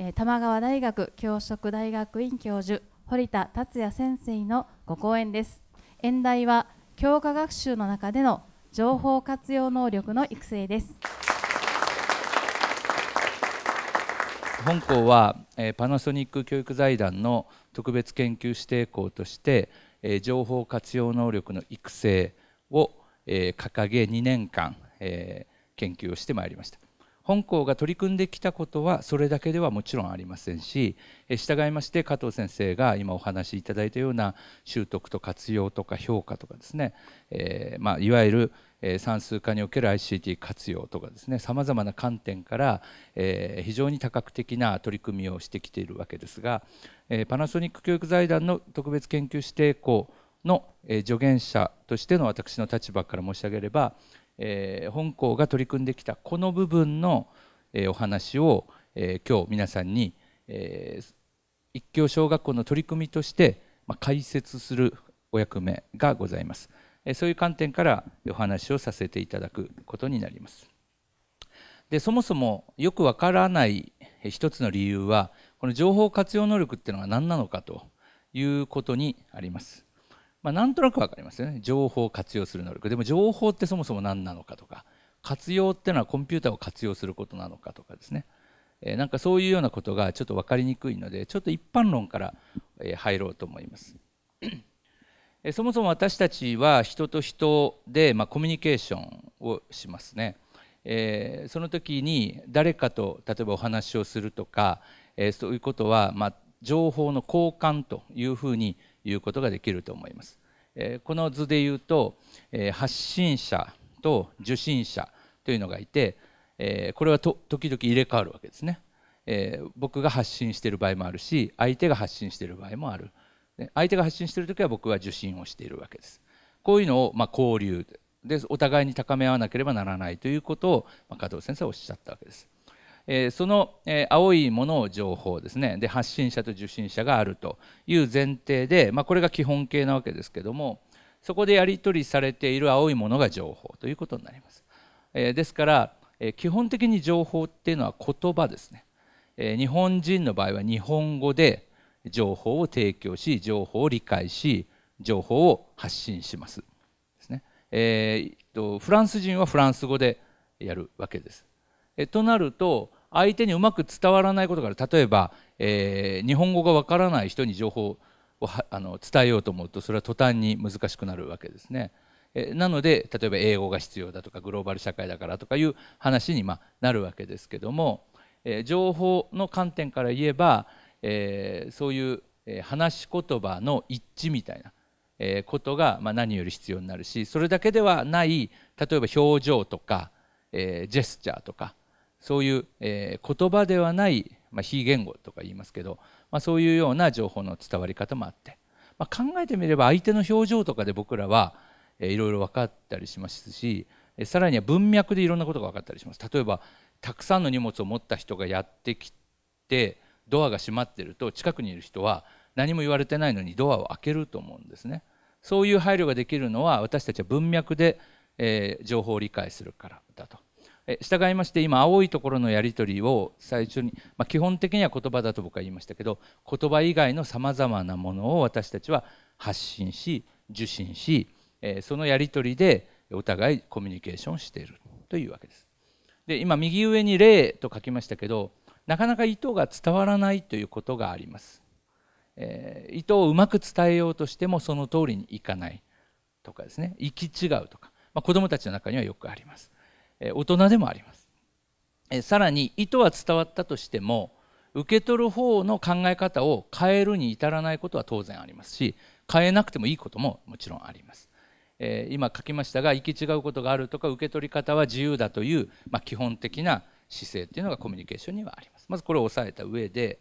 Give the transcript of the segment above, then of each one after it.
えー、玉川大学教職大学院教授堀田達也先生のご講演です演題は教科学習の中での情報活用能力の育成です本校は、えー、パナソニック教育財団の特別研究指定校として、えー、情報活用能力の育成を、えー、掲げ2年間、えー、研究をしてまいりました本校が取り組んできたことはそれだけではもちろんありませんし従いまして加藤先生が今お話しいただいたような習得と活用とか評価とかですね、えー、まあ、いわゆる算数化における ICT 活用とかですねさまざまな観点から、えー、非常に多角的な取り組みをしてきているわけですが、えー、パナソニック教育財団の特別研究指定校の助言者としての私の立場から申し上げればえー、本校が取り組んできたこの部分の、えー、お話を、えー、今日皆さんに、えー、一教小学校の取り組みとして、まあ、解説するお役目がございます、えー、そういう観点からお話をさせていただくことになりますでそもそもよくわからない一つの理由はこの情報活用能力っていうのが何なのかということにありますまあ、なんとなく分かりますよね情報を活用する能力でも情報ってそもそも何なのかとか活用っていうのはコンピューターを活用することなのかとかですね、えー、なんかそういうようなことがちょっと分かりにくいのでちょっと一般論から、えー、入ろうと思います。えそもそも私たちは人と人で、まあ、コミュニケーションをしますね。えー、その時に誰かと例えばお話をするとか、えー、そういうことは、まあ、情報の交換というふうに言うことができると思います。えこの図で言うと、え発信者と受信者というのがいて、えこれは時々入れ替わるわけですね、え僕が発信している場合もあるし相手が発信している場合もある相手が発信している時は僕は受信をしているわけですこういうのをま交流でお互いに高め合わなければならないということを加藤先生はおっしゃったわけですえその、え青いものを情報ですねで発信者と受信者があるという前提で、まあ、これが基本形なわけですけどもそこでやり取りされている青いものが情報ということになります。えですから、え基本的に情報っていうのは言葉ですね。え日本人の場合は日本語で情報を提供し情報を理解し情報を発信しますですね、えー、とフランス人はフランス語でやるわけです。えとなると相手にうまく伝わらないことがある例えば、えー、日本語がわからない人に情報をあの伝えようと思うとそれは途端に難しくなるわけですね。えなので例えば英語が必要だとかグローバル社会だからとかいう話に、まなるわけですけども、え情報の観点から言えば、えー、そういう、え話し言葉の一致みたいなえことが、ま何より必要になるしそれだけではない例えば表情とか、えジェスチャーとか、そういう、えー、言葉ではない、まあ、非言語とか言いますけど、まあ、そういうような情報の伝わり方もあって、まあ、考えてみれば相手の表情とかで僕らは、えー、いろいろ分かったりしますしさらには文脈でいろんなことが分かったりします。例えばたくさんの荷物を持った人がやってきてドアが閉まってると近くにいる人は何も言われてないのにドアを開けると思うんですね。そういう配慮ができるのは私たちは文脈で、えー、情報を理解するからだと。従いまして今青いところのやり取りを最初に、まあ、基本的には言葉だと僕は言いましたけど言葉以外のさまざまなものを私たちは発信し受信し、えそのやり取りでお互いコミュニケーションしているというわけです。で今右上に「霊」と書きましたけどなかなか意図が伝わらないということがあります。えー、意図をうまく伝えようとしてもその通りにいかないとかですね行き違うとか、まあ、子どもたちの中にはよくあります。大人でもあります。さらに意図は伝わったとしても受け取る方の考え方を変えるに至らないことは当然ありますし変えなくてもいいことももちろんあります。え今書きましたが行き違うことがあるとか受け取り方は自由だという、まあ、基本的な姿勢っていうのがコミュニケーションにはあります。まずこれを押さえた上で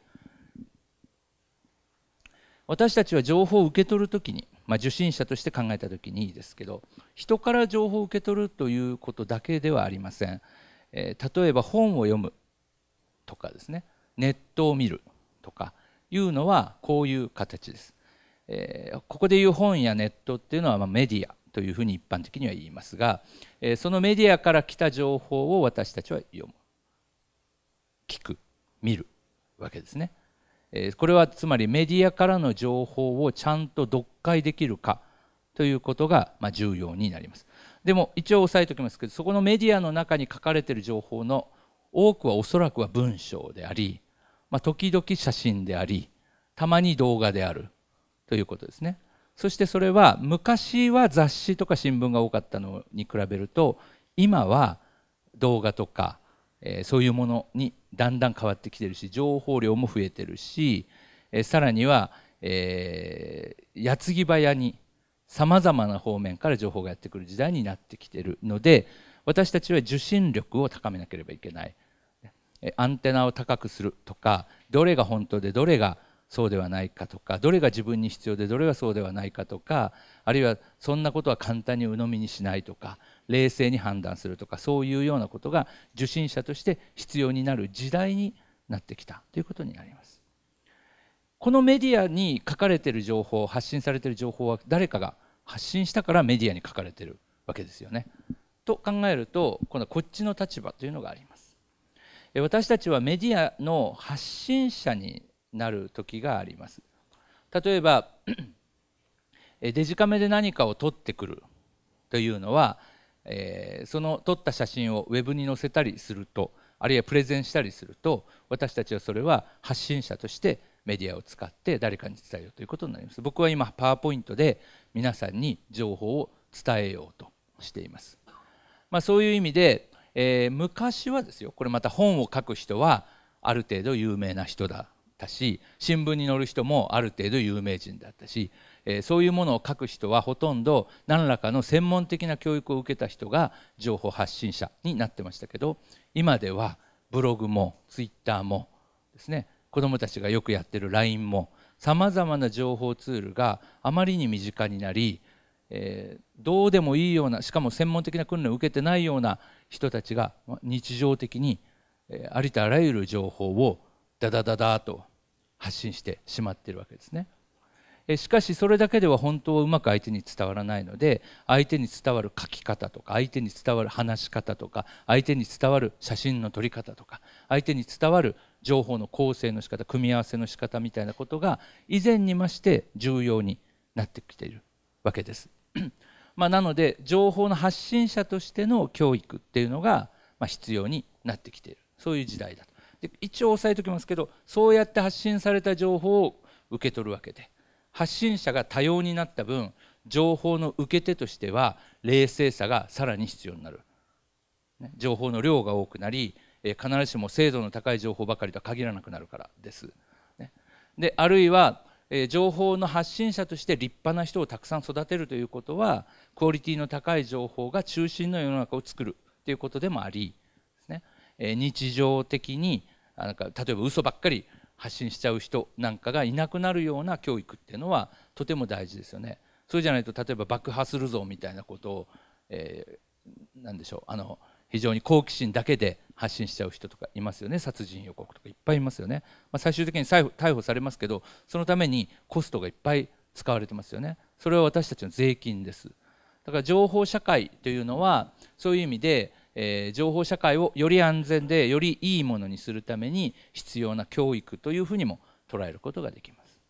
私たちは情報を受け取るときにまあ、受信者として考えた時にいいですけど人から情報を受け取るということだけではありません、えー、例えば本を読むとかですねネットを見るとかいうのはこういう形です、えー、ここでいう本やネットっていうのはまあメディアというふうに一般的には言いますが、えー、そのメディアから来た情報を私たちは読む聞く見るわけですね。これはつまりメディアからの情報をちゃんと読解できるかということが重要になります。でも一応押さえておきますけどそこのメディアの中に書かれている情報の多くはおそらくは文章であり、まあ、時々写真でありたまに動画であるということですね。そしてそれは昔は雑誌とか新聞が多かったのに比べると今は動画とかえー、そういうものにだんだん変わってきてるし情報量も増えてるし、えー、さらには、えー、矢継ぎ早にさまざまな方面から情報がやってくる時代になってきてるので私たちは受信力を高めなければいけない。アンテナを高くするとかどれが本当でどれがそうではないかとかどれが自分に必要でどれがそうではないかとかあるいはそんなことは簡単に鵜呑みにしないとか冷静に判断するとかそういうようなことが受信者として必要になる時代になってきたということになります。このメディアに書かれている情報発信されている情報は誰かが発信したからメディアに書かれているわけですよね。と考えるとこのこっちの立場というのがあります。私たちはメディアの発信者になる時があります。例えばデジカメで何かを撮ってくるというのはえー、その撮った写真をウェブに載せたりするとあるいはプレゼンしたりすると私たちはそれは発信者としてメディアを使って誰かに伝えようということになります僕は今パワーポイントで皆さんに情報を伝えようとしています、まあ、そういう意味で、えー、昔はですよこれまた本を書く人はある程度有名な人だったし新聞に載る人もある程度有名人だったしえー、そういうものを書く人はほとんど何らかの専門的な教育を受けた人が情報発信者になってましたけど今ではブログもツイッターもですね子どもたちがよくやってる LINE もさまざまな情報ツールがあまりに身近になり、えー、どうでもいいようなしかも専門的な訓練を受けてないような人たちが日常的にありとあらゆる情報をダダダダと発信してしまっているわけですね。しかしそれだけでは本当はうまく相手に伝わらないので相手に伝わる書き方とか相手に伝わる話し方とか相手に伝わる写真の撮り方とか相手に伝わる情報の構成の仕方組み合わせの仕方みたいなことが以前に増して重要になってきているわけです。まあ、なので情報の発信者としての教育っていうのが必要になってきているそういう時代だと。で一応押さえておきますけどそうやって発信された情報を受け取るわけで発信者が多様になった分情報の受け手としては冷静さがさらに必要になる情報の量が多くなり必ずしも精度の高い情報ばかりとは限らなくなるからです。であるいは情報の発信者として立派な人をたくさん育てるということはクオリティの高い情報が中心の世の中を作るということでもありです、ね、日常的になんか例えば嘘ばっかり発信しちゃう人なんかがいなくなるような教育っていうのはとても大事ですよね。そうじゃないと例えば爆破するぞみたいなことを、えー、何でしょうあの非常に好奇心だけで発信しちゃう人とかいますよね殺人予告とかいっぱいいますよね、まあ、最終的に逮捕されますけどそのためにコストがいっぱい使われてますよねそれは私たちの税金ですだから情報社会というのはそういう意味でえー、情報社会をより安全でよりいいものにするために必要な教育というふうにも捉えることができます。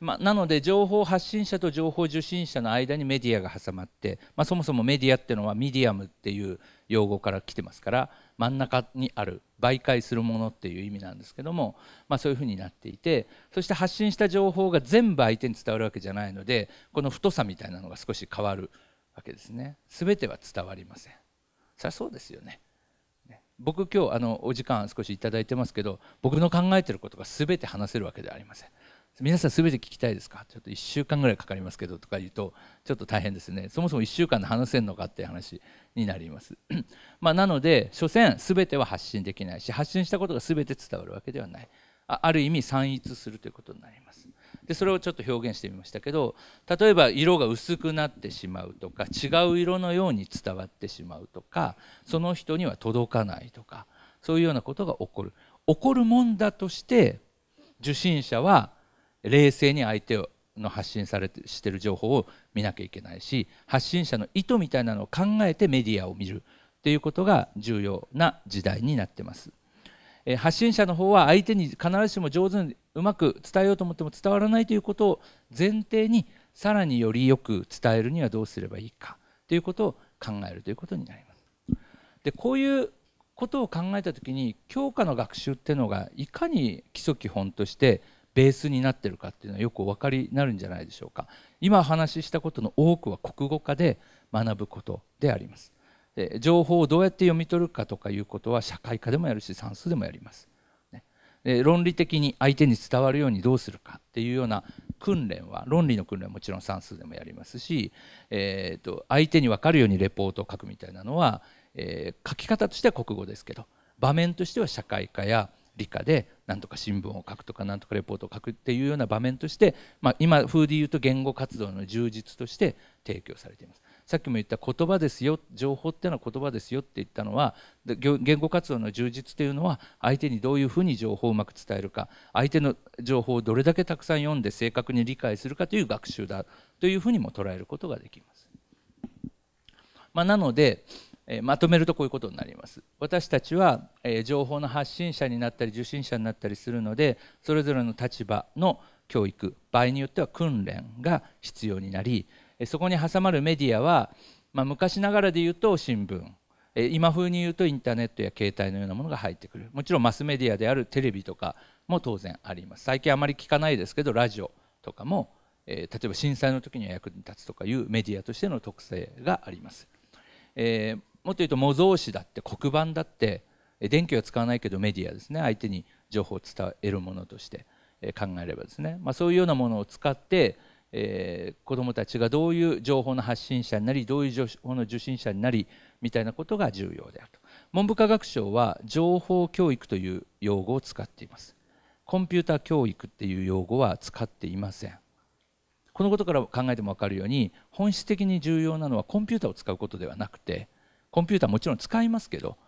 まあ、なので情報発信者と情報受信者の間にメディアが挟まって、まあ、そもそもメディアっていうのはミディアムっていう用語から来てますから真ん中にある媒介するものっていう意味なんですけども、まあ、そういうふうになっていてそして発信した情報が全部相手に伝わるわけじゃないのでこの太さみたいなのが少し変わるわけですね全ては伝わりません。そりゃそうですよね。僕今日あのお時間少し頂いてますけど僕の考えてることが全て話せるわけではありません。皆さん全て聞きたいですかちょっと1週間ぐらいかかりますけどとか言うとちょっと大変ですねそもそも1週間で話せるのかっていう話になりますまあなので所詮全ては発信できないし発信したことが全て伝わるわけではないある意味散逸するということになりますでそれをちょっと表現してみましたけど例えば色が薄くなってしまうとか違う色のように伝わってしまうとかその人には届かないとかそういうようなことが起こる起こるもんだとして受信者は冷静に相手の発信されてしてる情報を見なきゃいけないし発信者の意図みたいなのを考えてメディアを見るっていうことが重要な時代になってます。発信者の方は相手に必ずしも上手にうまく伝えようと思っても伝わらないということを前提にさらによりよく伝えるにはどうすればいいかということを考えるということになります。でこういうことを考えた時に教科の学習っていうのがいかに基礎基本としてベースになってるかっていうのはよくお分かりになるんじゃないでしょうか今お話ししたことの多くは国語科で学ぶことであります情報をどうやって読み取るかとかいうことは社会科でもやるし算数でもやります論理的に相手に伝わるようにどうするかっていうような訓練は論理の訓練はもちろん算数でもやりますし、えーと、相手に分かるようにレポートを書くみたいなのは、えー、書き方としては国語ですけど場面としては社会科や理科で何とか新聞を書くとかなんとかレポートを書くっていうような場面として、まあ、今風で言うと言語活動の充実として提供されています。さっきも言った言葉ですよ情報っていうのは言葉ですよって言ったのは言語活動の充実というのは相手にどういうふうに情報をうまく伝えるか相手の情報をどれだけたくさん読んで正確に理解するかという学習だというふうにも捉えることができます。まあ、なので、えまとめるとこういうことになります私たちは、え情報の発信者になったり受信者になったりするのでそれぞれの立場の教育場合によっては訓練が必要になりそこに挟まるメディアは、まあ、昔ながらで言うと新聞今風に言うとインターネットや携帯のようなものが入ってくるもちろんマスメディアであるテレビとかも当然あります最近あまり聞かないですけどラジオとかも、え例えば震災の時には役に立つとかいうメディアとしての特性があります、えー、もっと言うと模造紙だって黒板だって電気は使わないけどメディアですね相手に情報を伝えるものとして考えればですね、まあ、そういうようなものを使ってえー、子どもたちがどういう情報の発信者になりどういう情報の受信者になりみたいなことが重要であると文部科学省は情報教育という用語を使っていますコンピューター教育っていう用語は使っていませんこのことから考えても分かるように本質的に重要なのはコンピューターを使うことではなくてコンピューターもちろん使いますけど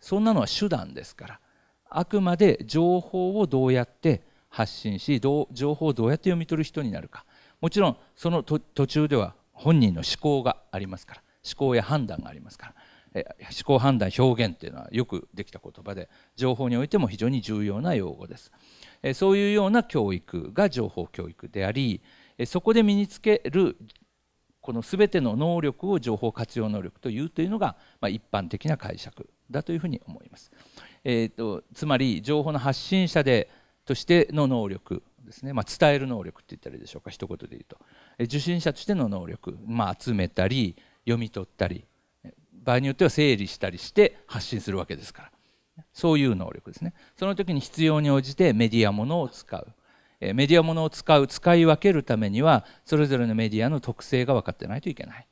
そんなのは手段ですからあくまで情報をどうやって発信し情報をどうやって読み取る人になるかもちろんその途中では本人の思考がありますから思考や判断がありますから思考判断表現っていうのはよくできた言葉で情報においても非常に重要な用語ですそういうような教育が情報教育でありそこで身につけるこの全ての能力を情報活用能力というというのが、まあ、一般的な解釈だというふうに思います、えーとつまり情報の発信者でとしての能力ですね、まあ、伝える能力って言ったらいいでしょうか一言で言うと受信者としての能力、まあ、集めたり読み取ったり場合によっては整理したりして発信するわけですからそういう能力ですねその時に必要に応じてメディアものを使うメディアものを使う使い分けるためにはそれぞれのメディアの特性が分かってないといけない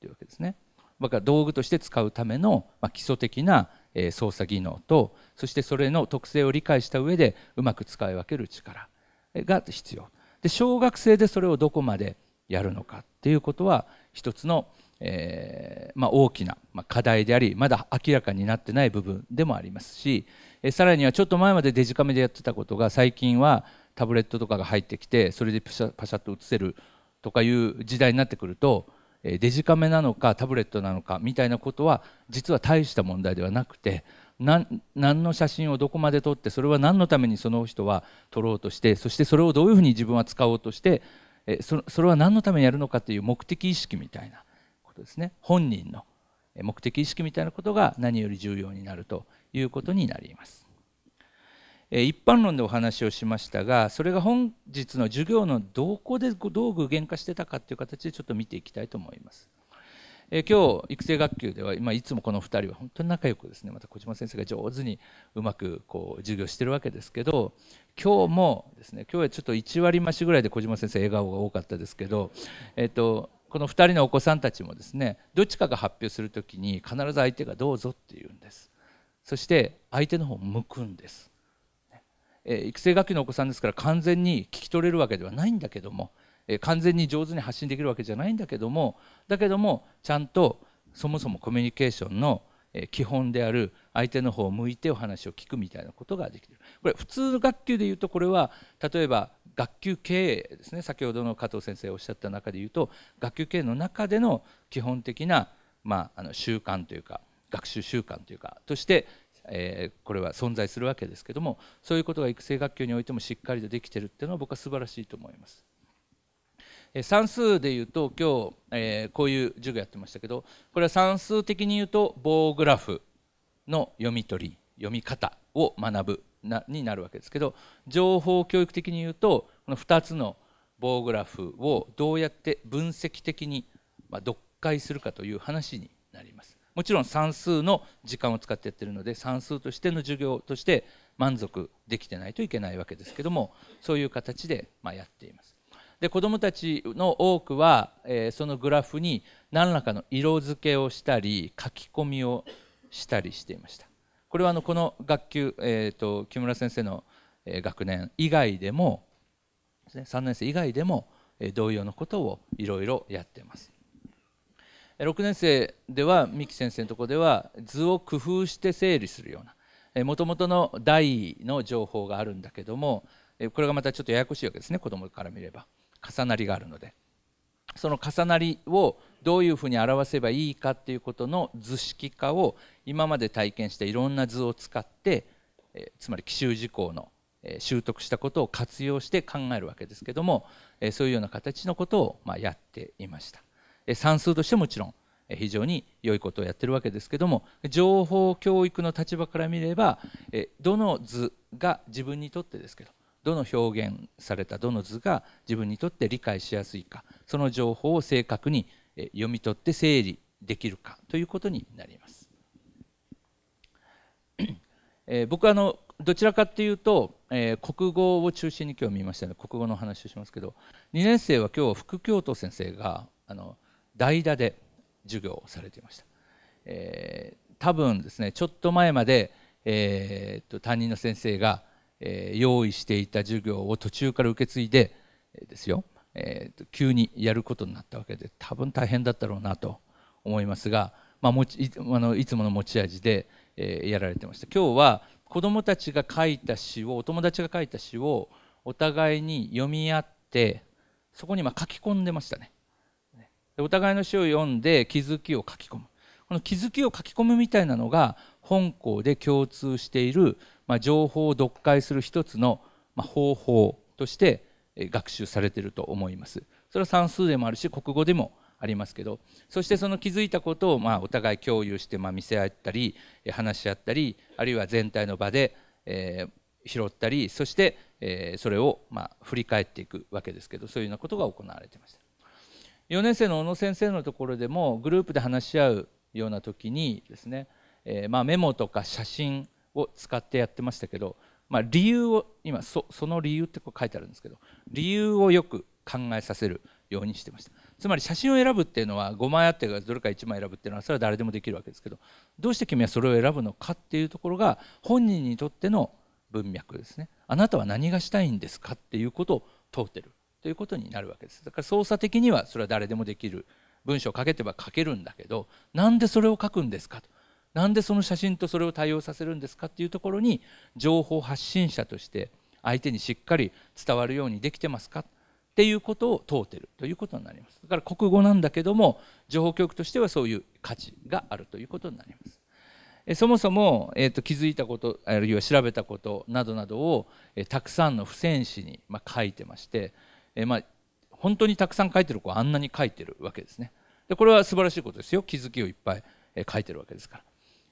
というわけですねだから道具として使うための基礎的な操作技能とそしてそれの特性を理解した上でうまく使い分ける力が必要で小学生でそれをどこまでやるのかっていうことは一つの、えー、まあ、大きな課題でありまだ明らかになってない部分でもありますしさらにはちょっと前までデジカメでやってたことが最近はタブレットとかが入ってきてそれでパシャパシャッと写せるとかいう時代になってくるとデジカメなのかタブレットなのかみたいなことは実は大した問題ではなくて何の写真をどこまで撮ってそれは何のためにその人は撮ろうとしてそしてそれをどういうふうに自分は使おうとしてえそそれは何のためにやるのかという目的意識みたいなことですね本人の目的意識みたいなことが何より重要になるということになります。一般論でお話をしましたがそれが本日の授業のどこでどう具現化してたかという形でちょっと見ていきたいと思います。え今日育成学級では今いつもこの2人は本当に仲良くですねまた小島先生が上手にうまくこう授業してるわけですけど今日もですね今日はちょっと1割増しぐらいで小島先生笑顔が多かったですけど、えっと、この2人のお子さんたちもですねどっちかが発表する時に必ず相手が「どうぞ」って言うんですそして相手の方を向くんです。え育成学級のお子さんですから完全に聞き取れるわけではないんだけども完全に上手に発信できるわけじゃないんだけどもだけどもちゃんとそもそもコミュニケーションの基本である相手の方を向いてお話を聞くみたいなことができるこれ普通の学級でいうとこれは例えば学級経営ですね先ほどの加藤先生おっしゃった中でいうと学級経営の中での基本的な、まあ、あの習慣というか学習習慣というかとして、えー、これは存在するわけですけどもそういうことが育成学級においてもしっかりとできてるっていうのは僕は素晴らしいと思います。算数でいうと今日、えこういう授業やってましたけどこれは算数的に言うと棒グラフの読み取り読み方を学ぶなになるわけですけど情報教育的に言うとこの2つの棒グラフをどうやって分析的に、ま読解するかという話になります。もちろん算数の時間を使ってやってるので算数としての授業として満足できてないといけないわけですけどもそういう形でまやっています。で子どもたちの多くは、えー、そのグラフに何らかの色付けをしたり書き込みをしたりしていましたこれはあのこの学級、えーと、木村先生の学年以外でも3年生以外でも同様のことをいろいろやっています6年生では三木先生のとこでは図を工夫して整理するようなもともとの題の情報があるんだけどもこれがまたちょっとややこしいわけですね子どもから見れば重なりがあるのでその重なりをどういうふうに表せばいいかっていうことの図式化を今まで体験していろんな図を使って、えつまり奇襲事項の、え習得したことを活用して考えるわけですけども、えそういうような形のことを、まやっていました、え算数としてもちろん非常に良いことをやってるわけですけども情報教育の立場から見ればどの図が自分にとってですけどどの表現されたどの図が自分にとって理解しやすいかその情報を正確に読み取って整理できるかということになります。えー、僕はあのどちらかというと、えー、国語を中心に今日見ましたの、ね、で国語の話をしますけど2年生は今日副教頭先生があの代打で授業をされていました。えー、多分ですねちょっと前まで、えー、と担任の先生がえー、用意していた授業を途中から受け継いで、えー、ですよ、えー、急にやることになったわけで多分大変だったろうなと思いますが、まあ、ちあのいつもの持ち味で、えー、やられてました。今日は子どもたちが書いた詩をお友達が書いた詩をお互いに読み合ってそこにま書き込んでましたね。お互いの詩を読んで気づきを書き込むこの気づきを書き込むみたいなのが本校で共通している、まあ、情報を読解する一つの方法として学習されてると思います。それは算数でもあるし国語でもありますけどそしてその気づいたことをまあお互い共有してまあ見せ合ったり話し合ったりあるいは全体の場で、えー、拾ったりそして、えー、それをまあ振り返っていくわけですけどそういうようなことが行われていました。4年生の小野先生のところでもグループで話し合うような時にですねえー、まあ、メモとか写真を使ってやってましたけど、まあ、理由を今その理由ってこう書いてあるんですけど理由をよく考えさせるようにしてましたつまり写真を選ぶっていうのは5枚あってどれか1枚選ぶっていうのはそれは誰でもできるわけですけどどうして君はそれを選ぶのかっていうところが本人にとっての文脈ですねあなたは何がしたいんですかっていうことを問うてるということになるわけですだから操作的にはそれは誰でもできる文章を書けてば書けるんだけどなんでそれを書くんですかとなんでその写真とそれを対応させるんですかっていうところに情報発信者として相手にしっかり伝わるようにできてますかっていうことを問うてるということになりますだから国語なんだけども情報教育としてはそういう価値があるということになりますそもそも、えーと、気づいたことあるいは調べたことなどなどを、えたくさんの付箋紙に、まあ、書いてまして、えまあ、本当にたくさん書いてる子はあんなに書いてるわけですねでこれは素晴らしいことですよ気づきをいっぱい、え書いてるわけですから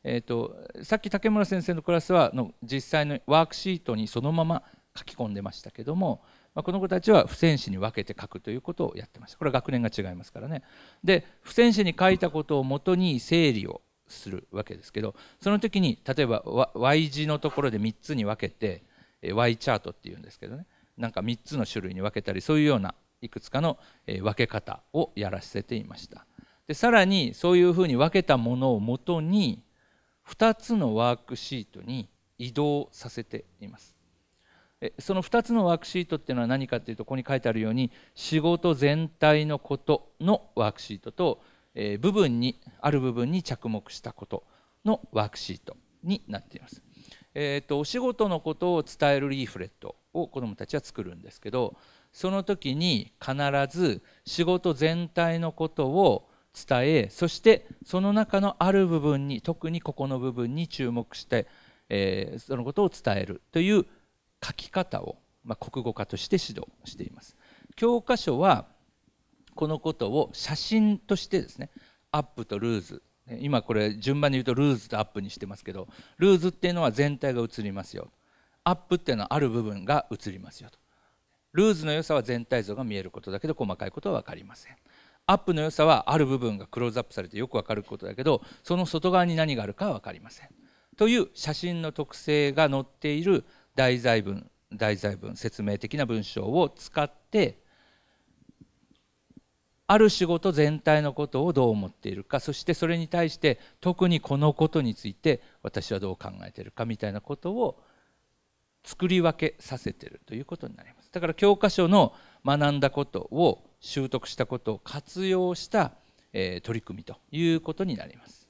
えーと、さっき竹村先生のクラスはの実際のワークシートにそのまま書き込んでましたけども、まあ、この子たちは付箋紙に分けて書くということをやってましたこれは学年が違いますからねで付箋紙に書いたことをもとに整理をするわけですけどその時に例えば Y 字のところで3つに分けて Y チャートっていうんですけどねなんか3つの種類に分けたりそういうようないくつかの分け方をやらせていましたでさらにそういうふうに分けたものをもとに2つのワークシートに移動させていますその2つのワークシートっていうのは何かっていうとここに書いてあるように仕事全体のことのワークシートと部分にある部分に着目したことのワークシートになっています。えーと、お仕事のことを伝えるリーフレットを子どもたちは作るんですけどその時に必ず仕事全体のことを伝えそしてその中のある部分に特にここの部分に注目して、えー、そのことを伝えるという書き方を、まあ、国語化として指導しています。教科書はこのことを写真としてですねアップとルーズ今これ順番に言うとルーズとアップにしてますけどルーズっていうのは全体が映りますよアップっていうのはある部分が映りますよとルーズの良さは全体像が見えることだけど細かいことは分かりません。アップの良さはある部分がクローズアップされてよくわかることだけどその外側に何があるかは分かりません。という写真の特性が載っている題材文題材文説明的な文章を使ってある仕事全体のことをどう思っているかそしてそれに対して特にこのことについて私はどう考えているかみたいなことを作り分けさせてるということになります。だから教科書の学んだことを習得したことを活用した取り組みということになります。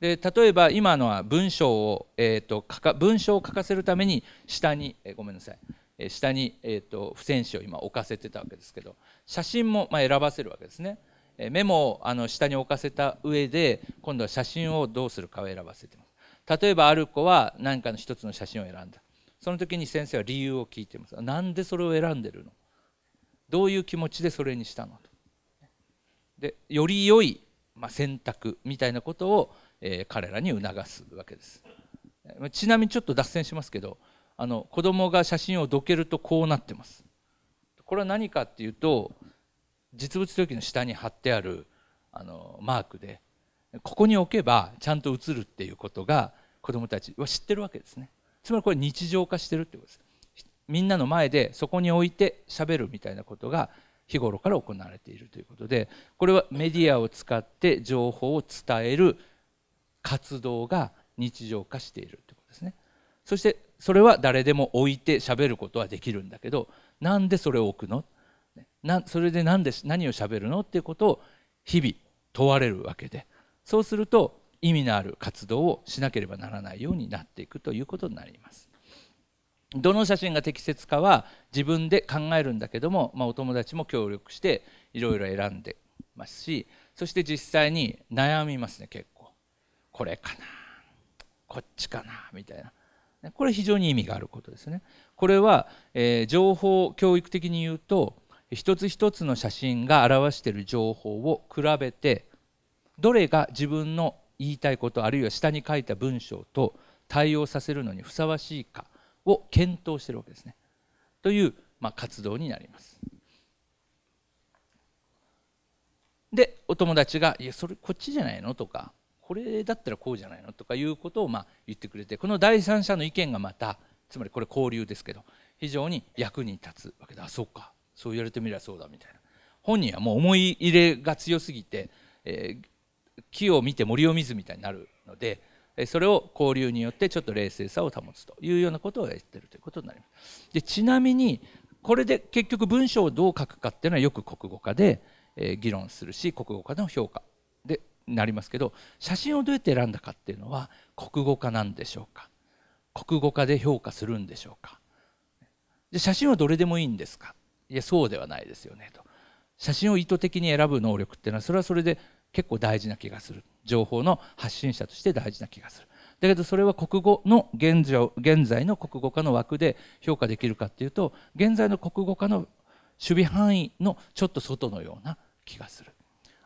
で例えば今のは文章を、えーと、か文章を書かせるために下に、えごめんなさい、え下に、えーと、付箋紙を今置かせてたわけですけど写真も、ま選ばせるわけですね。えメモをあの下に置かせた上で今度は写真をどうするかを選ばせてます。例えばある子は何かの一つの写真を選んだ。その時に先生は理由を聞いてます。なんでそれを選んでるのどういう気持ちでそれにしたのとでより良い、ま選択みたいなことを、え彼らに促すわけですちなみにちょっと脱線しますけどあの子供が写真をどけるとこうなってますこれは何かっていうと実物表記の下に貼ってあるあのマークでここに置けばちゃんと写るっていうことが子どもたちは知ってるわけですねつまりこれ日常化してるってことですみんなの前でそこに置いてしゃべるみたいなことが日頃から行われているということでこれはメディアを使って情報を伝える活動が日常化しているということですね。そしてそれは誰でも置いてしゃべることはできるんだけどなんでそれを置くのなそれで何で何をしゃべるのっていうことを日々問われるわけでそうすると意味のある活動をしなければならないようになっていくということになります。どの写真が適切かは自分で考えるんだけども、まあ、お友達も協力していろいろ選んでますしそして実際に悩みますね結構これかなこっちかなみたいなこれ非常に意味があることですねこれは、えー、情報教育的に言うと一つ一つの写真が表している情報を比べてどれが自分の言いたいことあるいは下に書いた文章と対応させるのにふさわしいかを検討してるわけですね。という、まあ、活動になります。でお友達が「いやそれこっちじゃないの?」とか「これだったらこうじゃないの?」とかいうことをまあ言ってくれてこの第三者の意見がまたつまりこれ交流ですけど非常に役に立つわけだあそうかそう言われてみればそうだみたいな本人はもう思い入れが強すぎて、えー、木を見て森を見ずみたいになるのでそれを交流によってちょっと冷静さを保つというようなことをやってるということになります。でちなみにこれで結局文章をどう書くかっていうのはよく国語化で議論するし国語化の評価でなりますけど写真をどうやって選んだかっていうのは国語化なんでしょうか国語化で評価するんでしょうかで写真はどれでもいいんですかいやそうではないですよねと写真を意図的に選ぶ能力っていうのはそれはそれで結構大事な気がする情報の発信者として大事な気がするだけどそれは国語の現在の国語化の枠で評価できるかっていうと現在の国語化の守備範囲のちょっと外のような気がする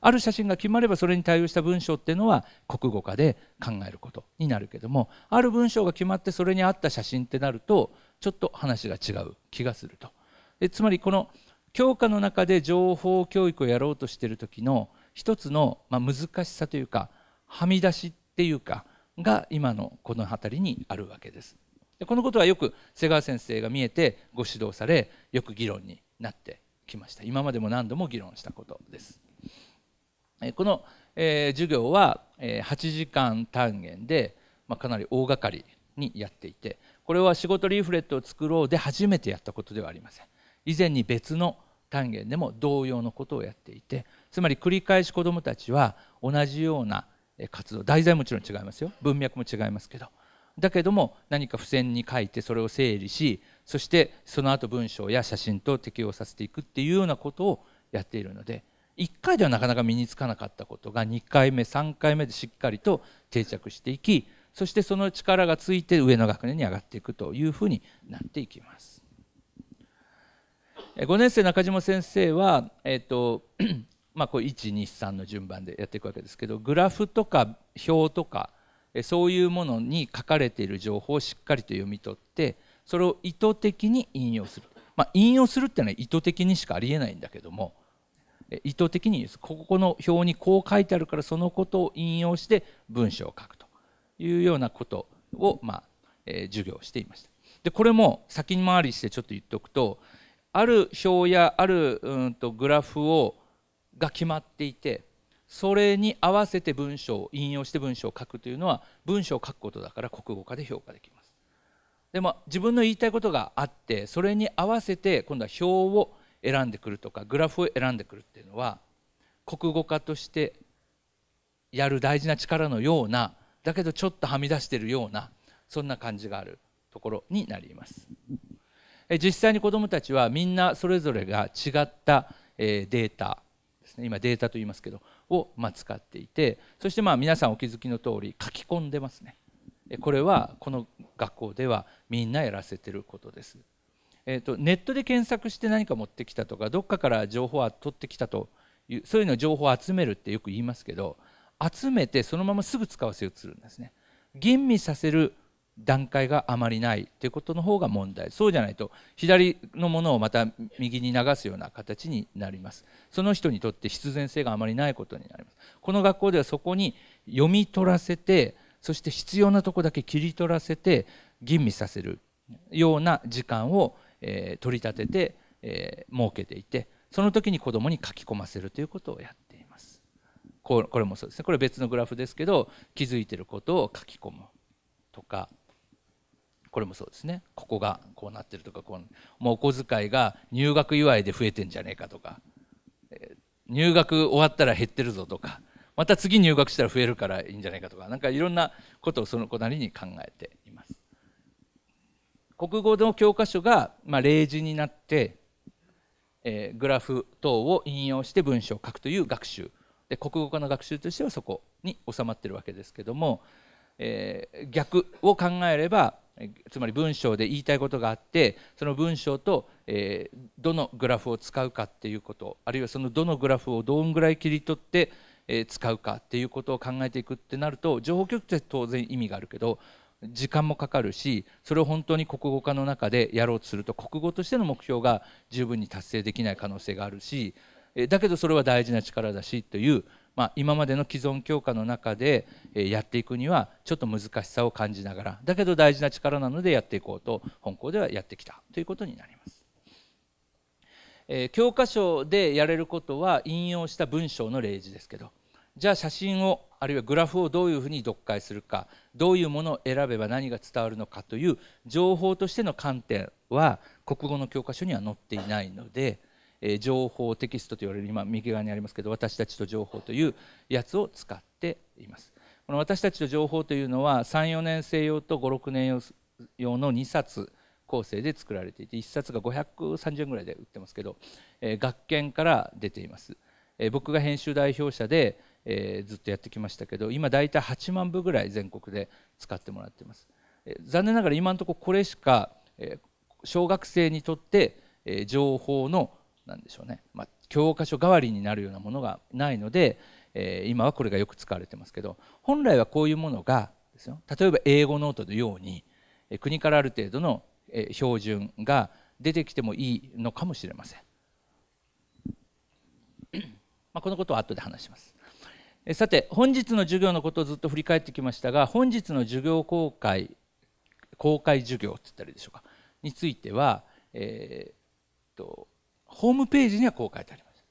ある写真が決まればそれに対応した文章っていうのは国語化で考えることになるけどもある文章が決まってそれに合った写真ってなるとちょっと話が違う気がすると。つまりこの教科の中で情報教育をやろうとしている時の一つの、まあ、難しさというかはみ出しっていうかが今のこの辺りにあるわけです。でこのことはよく瀬川先生が見えてご指導されよく議論になってきました今までも何度も議論したことです。この、えー、授業は、えー、8時間単元で、まあ、かなり大掛かりにやっていてこれは仕事リーフレットを作ろうで初めてやったことではありません。以前に別の単元でも同様のことをやっていてつまり繰り返し子どもたちは同じような活動題材もちろん違いますよ文脈も違いますけどだけども何か付箋に書いてそれを整理しそしてその後文章や写真と適応させていくっていうようなことをやっているので1回ではなかなか身につかなかったことが2回目3回目でしっかりと定着していきそしてその力がついて上の学年に上がっていくというふうになっていきます。5年生中島先生は、えーと まあ、123の順番でやっていくわけですけどグラフとか表とかそういうものに書かれている情報をしっかりと読み取ってそれを意図的に引用する、まあ、引用するっていうのは意図的にしかありえないんだけども意図的にここの表にこう書いてあるからそのことを引用して文章を書くというようなことを、まあえー、授業していました。でこれも先回りしてちょっと言っておくとある表やあるうんとグラフをが決まっていてそれに合わせて文章を引用して文章を書くというのは文章を書くことだから国語化で評価できます。でも自分の言いたいことがあってそれに合わせて今度は表を選んでくるとかグラフを選んでくるっていうのは国語化としてやる大事な力のようなだけどちょっとはみ出してるようなそんな感じがあるところになります。実際に子どもたちはみんなそれぞれが違ったデータですね今データと言いますけどをま使っていてそしてまあ皆さんお気づきの通り書き込んでますねこれはこの学校ではみんなやらせてることです、えー、とネットで検索して何か持ってきたとかどっかから情報は取ってきたというそういうの情報を集めるってよく言いますけど集めてそのまますぐ使わせようとするんですね吟味させる段階があまりないということの方が問題そうじゃないと左のものをまた右に流すような形になりますその人にとって必然性があまりないことになりますこの学校ではそこに読み取らせてそして必要なとこだけ切り取らせて吟味させるような時間を、えー、取り立てて、えー、設けていてその時に子どもに書き込ませるということをやっていますこれもそうですねこれ別のグラフですけど気づいてることを書き込むとかこれもそうですねここがこうなってるとかこうもうお小遣いが入学祝いで増えてんじゃねえかとか入学終わったら減ってるぞとかまた次入学したら増えるからいいんじゃないかとか何かいろんなことをその子なりに考えています。国語の教科書が、まあ、例示になって、えー、グラフ等を引用して文章を書くという学習で国語科の学習としてはそこに収まってるわけですけどもえ逆を考えればつまり文章で言いたいことがあってその文章と、えどのグラフを使うかっていうことあるいはそのどのグラフをどんぐらい切り取って、え使うかっていうことを考えていくってなると情報局って当然意味があるけど時間もかかるしそれを本当に国語化の中でやろうとすると国語としての目標が十分に達成できない可能性があるしだけどそれは大事な力だしというまあ、今までの既存教科の中でやっていくにはちょっと難しさを感じながらだけど大事な力なのでやっていこうと本校ではやってきたということになります。え教科書でやれることは引用した文章の例示ですけどじゃあ写真をあるいはグラフをどういうふうに読解するかどういうものを選べば何が伝わるのかという情報としての観点は国語の教科書には載っていないのでえ情報テキストと言われる今右側にありますけど私たちと情報というやつを使っています。この私たちと情報というのは34年生用と56年用の2冊構成で作られていて1冊が530円ぐらいで売ってますけど、え学研から出ています、え僕が編集代表者で、えずっとやってきましたけど今大体8万部ぐらい全国で使ってもらっています、え残念ながら今のところこれしか、え小学生にとって、え情報のなんでしょうね、まあ、教科書代わりになるようなものがないので、えー、今はこれがよく使われてますけど本来はこういうものがですよ例えば英語ノートのように国からある程度の標準が出てきてもいいのかもしれません。まあ、このことは後で話します。さて本日の授業のことをずっと振り返ってきましたが本日の授業公開公開授業って言ったらいいでしょうかについては、えー、っとホームページにはこう書いてあります。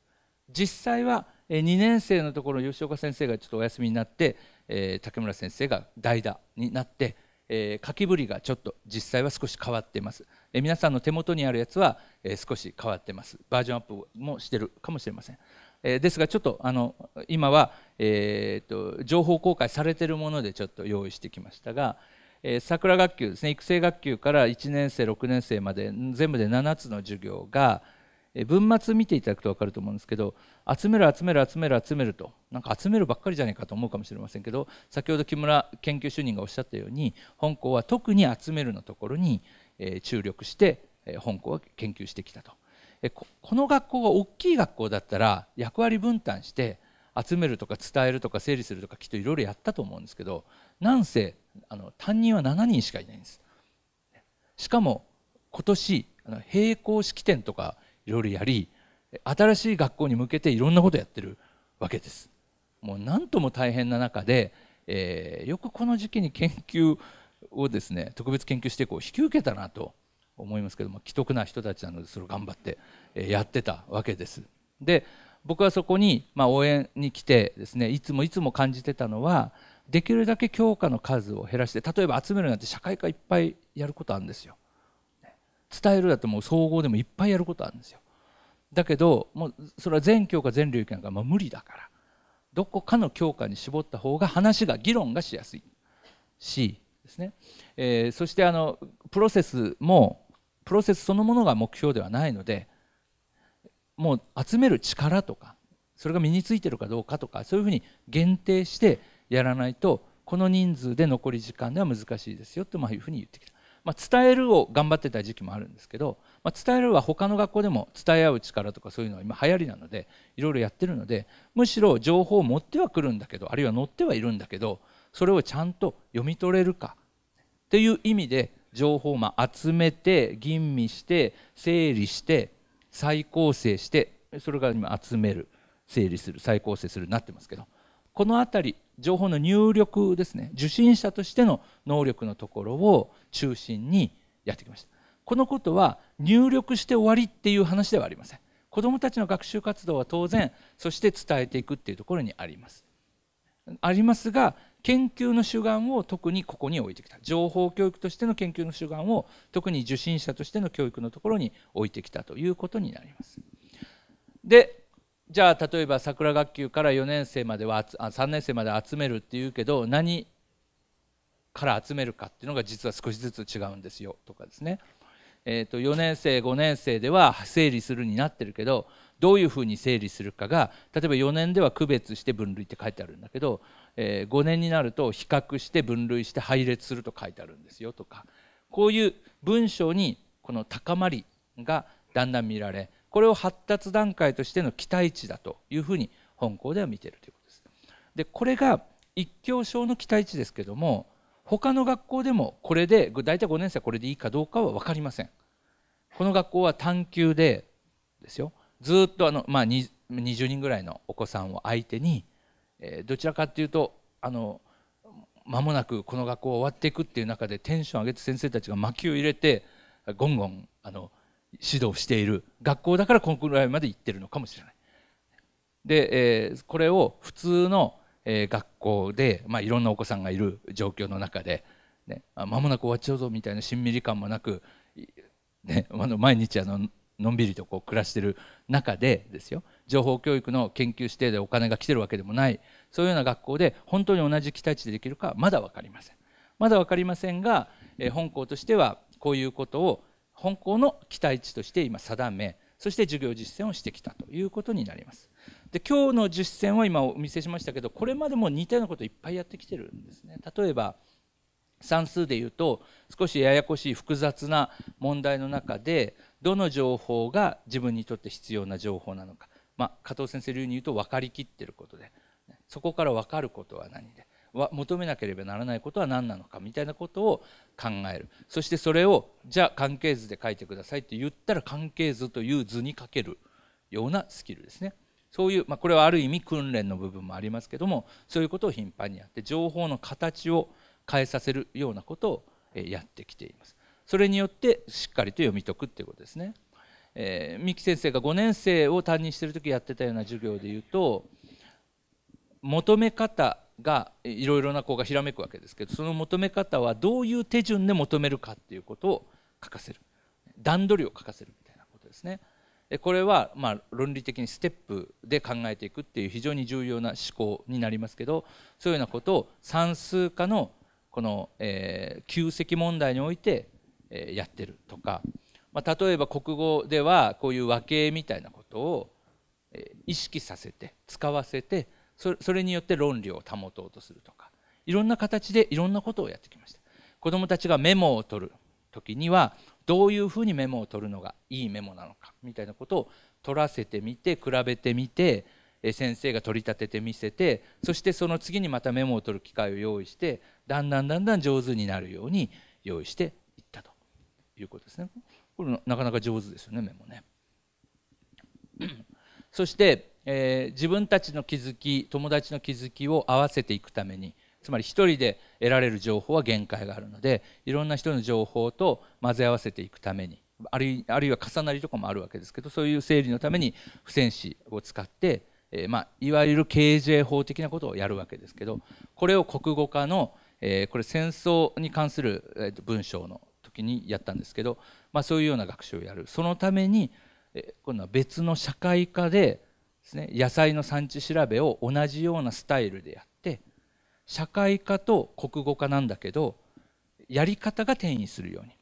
実際は2年生のところ吉岡先生がちょっとお休みになって、え竹村先生が代打になって、え書きぶりがちょっと実際は少し変わっています、え皆さんの手元にあるやつは、え少し変わってますバージョンアップもしてるかもしれません、えですがちょっとあの今は、えーっと情報公開されてるものでちょっと用意してきましたが、え桜学級ですね育成学級から1年生6年生まで全部で7つの授業が、文末見ていただくと分かると思うんですけど集める集める集める集めるとなんか集めるばっかりじゃないかと思うかもしれませんけど先ほど木村研究主任がおっしゃったように本校は特に集めるのところに注力して本校は研究してきたとこの学校が大きい学校だったら役割分担して集めるとか伝えるとか整理するとかきっといろいろやったと思うんですけどなんせあの担任は7人しかいないんですしかも今年あの閉行式典とかいろいろやり新しい学校に向けていろんなことをやってるわけです。もう何とも大変な中で、えー、よくこの時期に研究をですね特別研究してこう引き受けたなと思いますけども既得な人たちなのでそれを頑張ってやってたわけです。で僕はそこに、まあ、応援に来てですねいつもいつも感じてたのはできるだけ教科の数を減らして例えば集めるなんて社会科いっぱいやることあるんですよ。伝えるだともう総合でもいっぱいやることあるんですよだけどもうそれは全教科全領域なんかもう無理だからどこかの教科に絞った方が話が議論がしやすいしですね、えー、そしてあのプロセスもプロセスそのものが目標ではないのでもう集める力とかそれが身についてるかどうかとかそういうふうに限定してやらないとこの人数で残り時間では難しいですよとまあいうふうに言ってきた。まあ、伝えるを頑張ってた時期もあるんですけど、まあ、伝えるは他の学校でも伝え合う力とかそういうのは今流行りなのでいろいろやってるのでむしろ情報を持ってはくるんだけどあるいは載ってはいるんだけどそれをちゃんと読み取れるかっていう意味で情報をま集めて吟味して整理して再構成してそれから今集める整理する再構成するになってますけどこの辺り情報の入力ですね受信者としての能力のところを中心にやってきましたこのことは入力して終わりっていう話ではありません子どもたちの学習活動は当然そして伝えていくっていうところにありますありますが研究の主眼を特にここに置いてきた情報教育としての研究の主眼を特に受信者としての教育のところに置いてきたということになりますでじゃあ例えば桜学級から4年生まではあ3年生まで集めるっていうけど何から集めるかっていうのが実は少しずつ違うんですよとかですね、えー、と4年生5年生では整理するになってるけどどういうふうに整理するかが例えば4年では区別して分類って書いてあるんだけど、えー、5年になると比較して分類して配列すると書いてあるんですよとかこういう文章にこの高まりがだんだん見られこれを発達段階としての期待値だというふうに本校では見ているということです。でこれが一教症の期待値ですけども他の学校でもこれで大体5年生これでいいかどうかは分かりません。この学校は探究でですよずっとあの、まあ、20人ぐらいのお子さんを相手に、えー、どちらかっていうとあの間もなくこの学校は終わっていくっていう中でテンション上げて先生たちが薪を入れてゴンゴンあの指導している学校だからこのぐらいまで行ってるのかもしれない。で、えー、これを普通の、えー、学校で、まあ、いろんなお子さんがいる状況の中で、ね、あ間もなく終わっちゃうぞみたいなしんみり感もなく、ね、あの毎日あののんびりとこう暮らしてる中でですよ情報教育の研究指定でお金が来てるわけでもないそういうような学校で本当に同じ期待値でできるかまだ分かりません。まだ分かりませんが、えー、本校としてはこういうことを本校の期待値として今定めそして授業実践をしてきたということになります。で今日の実践は今お見せしましたけどこれまでも似たようなこといっぱいやってきてるんですね。例えば算数でいうと少しややこしい複雑な問題の中でどの情報が自分にとって必要な情報なのか、まあ、加藤先生流に言うと分かりきってることでそこから分かることは何では求めなければならないことは何なのかみたいなことを考えるそしてそれをじゃあ関係図で書いてくださいって言ったら関係図という図に書けるようなスキルですねそういう、まあ、これはある意味訓練の部分もありますけどもそういうことを頻繁にやって情報の形を変えさせるようなことをやってきていますそれによってしっかりと読み解くっていうことですね、えー、三木先生が5年生を担任してる時やってたような授業で言うと求め方がいろいろな子がひらめくわけですけどその求め方はどういう手順で求めるかっていうことを書かせる段取りを書かせるみたいなことですね。これはまあ論理的にステップで考えていくっていう非常に重要な思考になりますけどそういうようなことを算数科のこの、え旧跡問題において、えやってるとか、まあ、例えば国語ではこういう和形みたいなことを、え意識させて使わせてそれによって論理を保とうとするとかいろんな形でいろんなことをやってきました子どもたちがメモを取る時にはどういうふうにメモを取るのがいいメモなのかみたいなことを取らせてみて比べてみて先生が取り立ててみせてそしてその次にまたメモを取る機会を用意してだんだんだんだん上手になるように用意していったということですね。これなかなか上手ですよねメモね。そしてえー、自分たちの気づき友達の気づきを合わせていくためにつまり一人で得られる情報は限界があるのでいろんな人の情報と混ぜ合わせていくためにあるいは重なりとかもあるわけですけどそういう整理のために付箋紙を使って、えー、まあ、いわゆる KJ 法的なことをやるわけですけどこれを国語化の、えー、これ戦争に関する、え文章の時にやったんですけど、まあ、そういうような学習をやるそのために、えー、今度は別の社会科でですね野菜の産地調べを同じようなスタイルでやって社会科と国語科なんだけどやり方が転移するようにで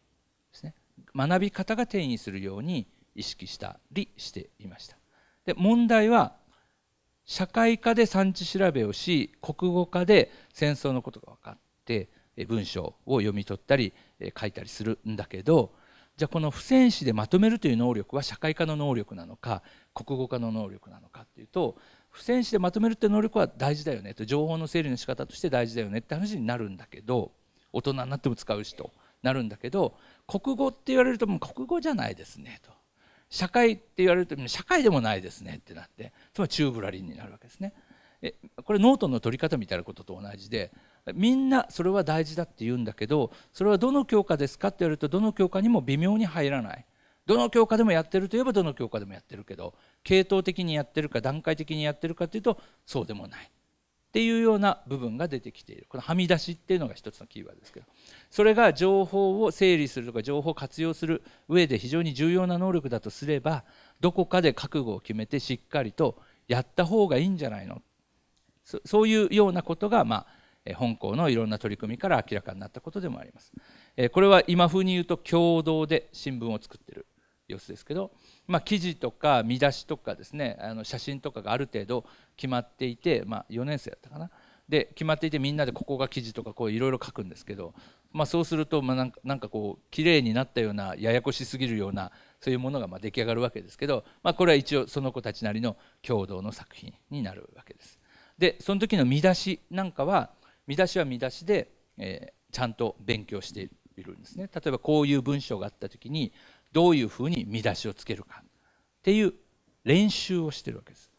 すね学び方が転移するように意識したりしていました。で問題は社会科で産地調べをし国語科で戦争のことが分かって文章を読み取ったり書いたりするんだけどじゃあこの不戦士でまとめるという能力は社会科の能力なのか国語科の能力なのかっていうと不戦士でまとめるって能力は大事だよねと情報の整理の仕方として大事だよねって話になるんだけど大人になっても使うしとなるんだけど国語って言われるともう国語じゃないですねと社会って言われると社会でもないですねってなってつまりチューブラリンになるわけですね。これノートの取り方みたいなことと同じでみんなそれは大事だって言うんだけどそれはどの教科ですかって言われるとどの教科にも微妙に入らないどの教科でもやってるといえばどの教科でもやってるけど系統的にやってるか段階的にやってるかっていうとそうでもないっていうような部分が出てきているこのはみ出しっていうのが一つのキーワードですけどそれが情報を整理するとか情報を活用する上で非常に重要な能力だとすればどこかで覚悟を決めてしっかりとやった方がいいんじゃないのそういうようなことがまあ本校のいろんな取り組みから明らかになったことでもあります。これは今風に言うと共同で新聞を作ってる様子ですけど、まあ、記事とか見出しとかですねあの写真とかがある程度決まっていて、まあ、4年生だったかなで決まっていてみんなでここが記事とかこういろいろ書くんですけど、まあ、そうすると、まあ、なんかなんかこう綺麗になったようなややこしすぎるようなそういうものがまあ出来上がるわけですけど、まあ、これは一応その子たちなりの共同の作品になるわけです。でその時の見出しなんかは見出しは見出しで、えー、ちゃんと勉強しているんですね例えばこういう文章があった時にどういうふうに見出しをつけるかっていう練習をしてるわけです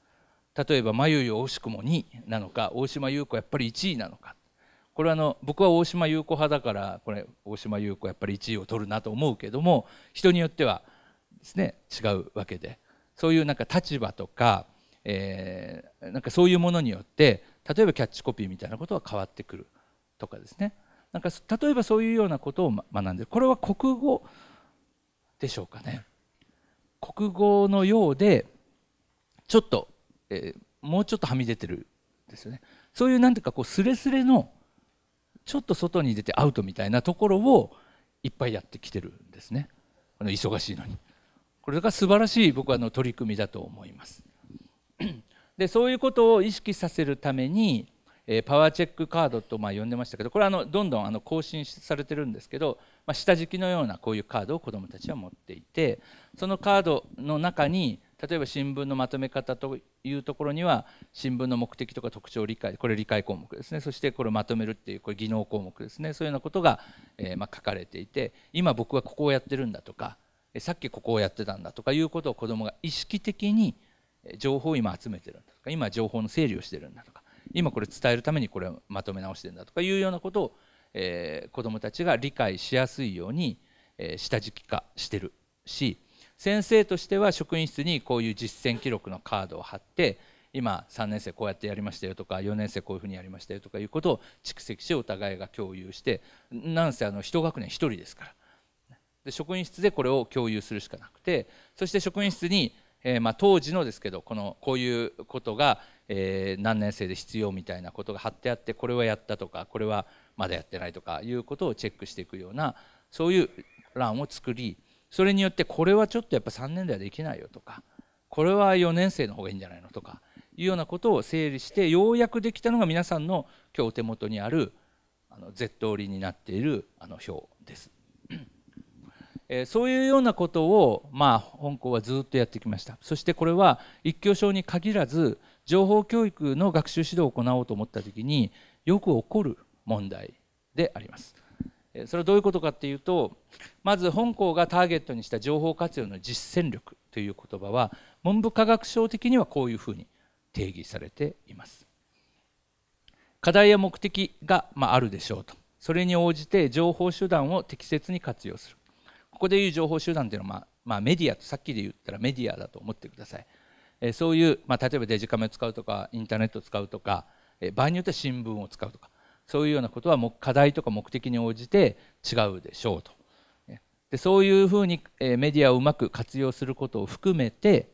例えば「まゆゆ惜しくも2」なのか「大島優子やっぱり1位なのかこれはあの僕は大島優子派だからこれ大島優子やっぱり1位を取るなと思うけども人によってはですね違うわけでそういうなんか立場とか、えー、なんかそういうものによって例えばキャッチコピーみたいなことは変わってくるとかですねなんか例えばそういうようなことを学んでこれは国語でしょうかね国語のようでちょっと、えー、もうちょっとはみ出てるですよねそういうなんていうかこうすれすれのちょっと外に出てアウトみたいなところをいっぱいやってきてるんですねこの忙しいのにこれが素晴らしい僕はの取り組みだと思いますでそういうことを意識させるために、えパワーチェックカードとまあ呼んでましたけどこれはあのどんどんあの更新されてるんですけど、まあ、下敷きのようなこういうカードを子どもたちは持っていてそのカードの中に例えば新聞のまとめ方というところには新聞の目的とか特徴理解これ理解項目ですねそしてこれをまとめるっていうこれ技能項目ですねそういうようなことが、えま書かれていて今僕はここをやってるんだとかさっきここをやってたんだとかいうことを子どもが意識的に情報を今集めてるんだとか今情報の整理をしてるんだとか今これ伝えるためにこれをまとめ直してるんだとかいうようなことを、えー、子どもたちが理解しやすいように、えー、下敷き化してるし先生としては職員室にこういう実践記録のカードを貼って今3年生こうやってやりましたよとか4年生こういうふうにやりましたよとかいうことを蓄積しお互いが共有してなんせあの1学年1人ですからで職員室でこれを共有するしかなくてそして職員室にえー、まあ、当時のですけどこのこういうことが、えー、何年生で必要みたいなことが貼ってあってこれはやったとかこれはまだやってないとかいうことをチェックしていくようなそういう欄を作りそれによってこれはちょっとやっぱ3年ではできないよとかこれは4年生の方がいいんじゃないのとかいうようなことを整理してようやくできたのが皆さんの今日お手元にあるあの Z 折りになっているあの表です。えそういうようなことを、まあ、本校はずっとやってきましたそしてこれは一教症に限らず情報教育の学習指導を行おうと思った時によく起こる問題であります。それはどういうことかっていうとまず本校がターゲットにした情報活用の実践力という言葉は文部科学省的にはこういうふうに定義されています。課題や目的が、まあ、るでしょうとそれに応じて情報手段を適切に活用するここでいう情報集団っていうのは、まあ、メディアさっきで言ったらメディアだと思ってください、えー、そういう、まあ、例えばデジカメを使うとかインターネットを使うとか、えー、場合によっては新聞を使うとかそういうようなことはも課題とか目的に応じて違うでしょうとでそういうふうに、えー、メディアをうまく活用することを含めて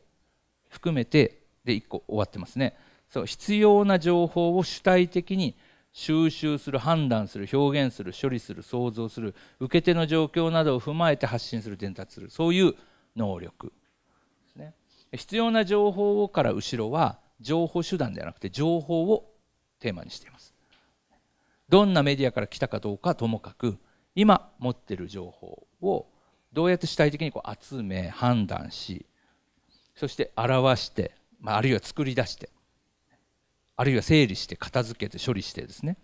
含めてで1個終わってますねそう必要な情報を主体的に収集する判断する表現する処理する想像する受け手の状況などを踏まえて発信する伝達するそういう能力ですね必要な情報から後ろは情報手段ではなくて情報をテーマにしていますどんなメディアから来たかどうかともかく今持ってる情報をどうやって主体的にこう集め判断しそして表して、まあ、あるいは作り出してあるいは整理して片付けて処理してですね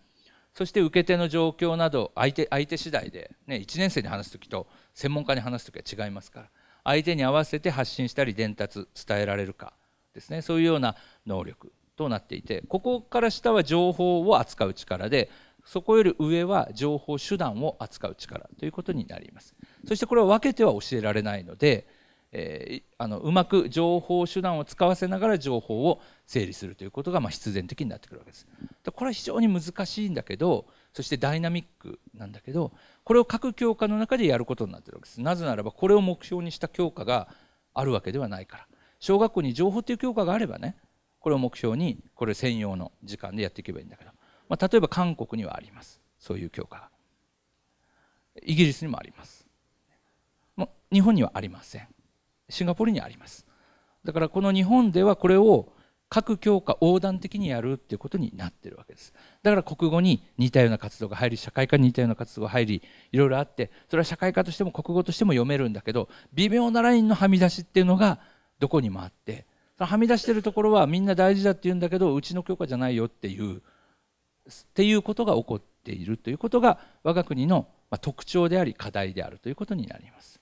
そして受け手の状況など相手相手次第で、ね、1年生に話す時と専門家に話す時は違いますから相手に合わせて発信したり伝達伝えられるかですねそういうような能力となっていてここから下は情報を扱う力でそこより上は情報手段を扱う力ということになりますそしてこれは分けては教えられないのでえー、あのうまく情報手段を使わせながら情報を整理するということがまあ必然的になってくるわけです。でこれは非常に難しいんだけどそしてダイナミックなんだけどこれを各教科の中でやることになってるわけです。なぜならばこれを目標にした教科があるわけではないから。小学校に情報という教科があればねこれを目標にこれ専用の時間でやっていけばいいんだけど、まあ、例えば韓国にはありますそういう教科がイギリスにもあります日本にはありませんシンガポールにありますだからこの日本ではこれを各教科横断的にやるっていうことになってるわけですだから国語に似たような活動が入り社会科に似たような活動が入りいろいろあってそれは社会科としても国語としても読めるんだけど微妙なラインのはみ出しっていうのがどこにもあってはみ出してるところはみんな大事だって言うんだけどうちの教科じゃないよっていうっていうことが起こっているということが我が国の特徴であり課題であるということになります。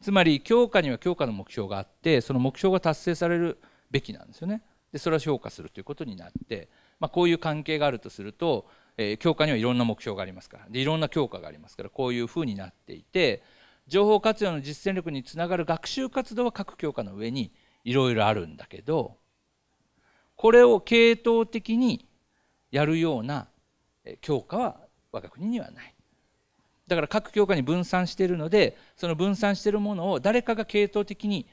つまり教科には教科の目標があってその目標が達成されるべきなんですよねでそれは評価するということになって、まあ、こういう関係があるとすると、えー、教科にはいろんな目標がありますからでいろんな教科がありますからこういうふうになっていて情報活用の実践力につながる学習活動は各教科の上にいろいろあるんだけどこれを系統的にやるような教科は我が国にはない。だから各教科に分散しているのでその分散しているものを誰かが系統的に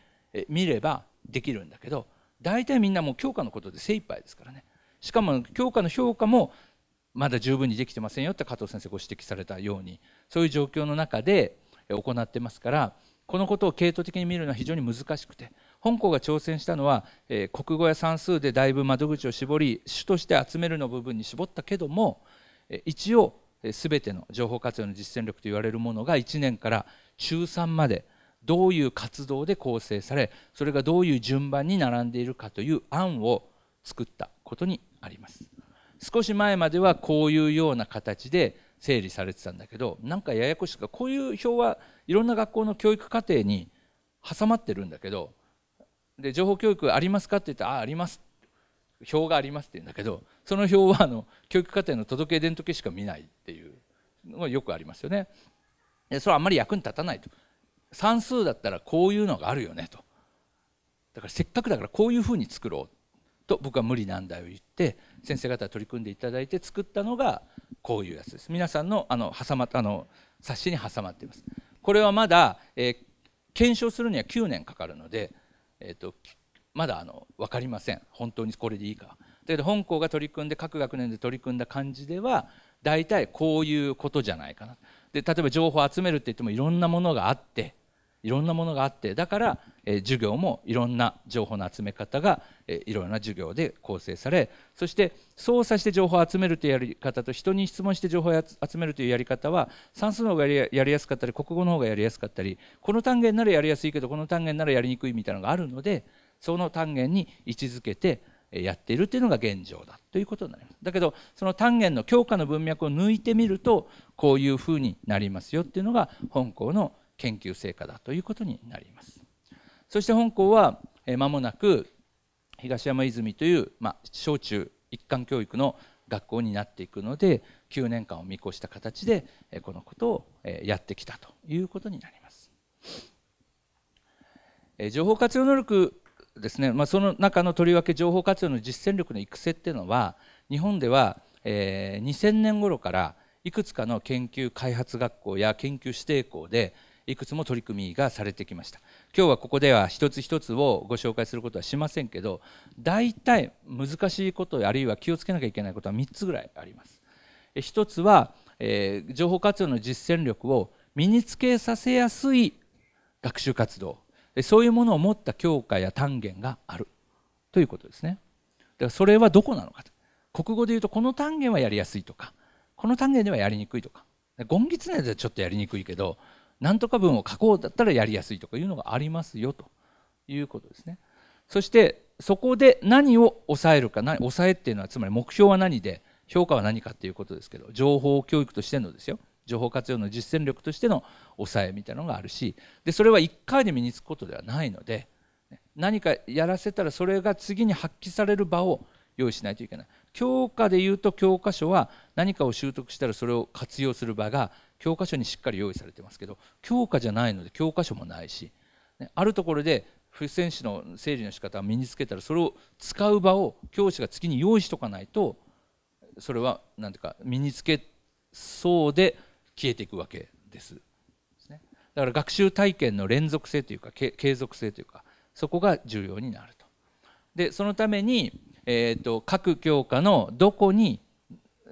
見ればできるんだけど大体みんなもう教科のことで精一杯ですからねしかも教科の評価もまだ十分にできてませんよって加藤先生ご指摘されたようにそういう状況の中で行ってますからこのことを系統的に見るのは非常に難しくて本校が挑戦したのは、え国語や算数でだいぶ窓口を絞り主として集めるの部分に絞ったけども、え一応全ての情報活用の実践力と言われるものが1年から中3までどういう活動で構成されそれがどういう順番に並んでいるかという案を作ったことにあります少し前まではこういうような形で整理されてたんだけどなんかややこしくこういう表はいろんな学校の教育課程に挟まってるんだけどで情報教育ありますかって言ったらああります表がありますって言うんだけどその表はあの教育課程の届け出の時しか見ないっていうのがよくありますよね。でそれはあんまり役に立たないと算数だったらこういうのがあるよねとだからせっかくだからこういうふうに作ろうと僕は無理なんだよ言って先生方取り組んでいただいて作ったのがこういうやつです皆さんのあの挟またあの冊子に挟まっていますこれはまだ、えー、検証するには9年かかるので、えーとまだあの分かりません本当にこれでいいか。だけど本校が取り組んで各学年で取り組んだ感じでは大体こういうことじゃないかな。で例えば情報を集めるって言ってもいろんなものがあっていろんなものがあってだから、え授業もいろんな情報の集め方が、えいろいろな授業で構成されそして操作して情報を集めるというやり方と人に質問して情報を集めるというやり方は算数の方がやりやすかったり国語の方がやりやすかったりこの単元ならやりやすいけどこの単元ならやりにくいみたいなのがあるのでその単元に位置づけてやっているというのが現状だということになりますだけどその単元の教科の文脈を抜いてみるとこういうふうになりますよっていうのが本校の研究成果だということになりますそして本校は間もなく東山泉という、まあ、小中一貫教育の学校になっていくので9年間を見越した形でこのことをやってきたということになります。情報活用能力ですね、まあ、その中のとりわけ情報活用の実践力の育成っていうのは日本では、えー、2000年頃からいくつかの研究開発学校や研究指定校でいくつも取り組みがされてきました今日はここでは一つ一つをご紹介することはしませんけど大体難しいことあるいは気をつけなきゃいけないことは3つぐらいあります一つは、えー、情報活用の実践力を身につけさせやすい学習活動そういうものを持った教会や単元があるということですねだからそれはどこなのか国語で言うとこの単元はやりやすいとかこの単元ではやりにくいとか権ギツネでちょっとやりにくいけど何とか文を書こうだったらやりやすいとかいうのがありますよということですねそしてそこで何を抑えるか抑えっていうのはつまり目標は何で評価は何かっていうことですけど情報教育としてのですよ情報活用の実践力としての抑えみたいなのがあるしでそれは1回で身につくことではないので何かやらせたらそれが次に発揮される場を用意しないといけない教科でいうと教科書は何かを習得したらそれを活用する場が教科書にしっかり用意されてますけど教科じゃないので教科書もないし、ね、あるところで不戦士の整理の仕方を身につけたらそれを使う場を教師が次に用意しとかないとそれは何ていうか身につけそうで消えていくわけです。だから学習体験の連続性というか継続性というかそこが重要になると。でそのために、えーと、各教科のどこに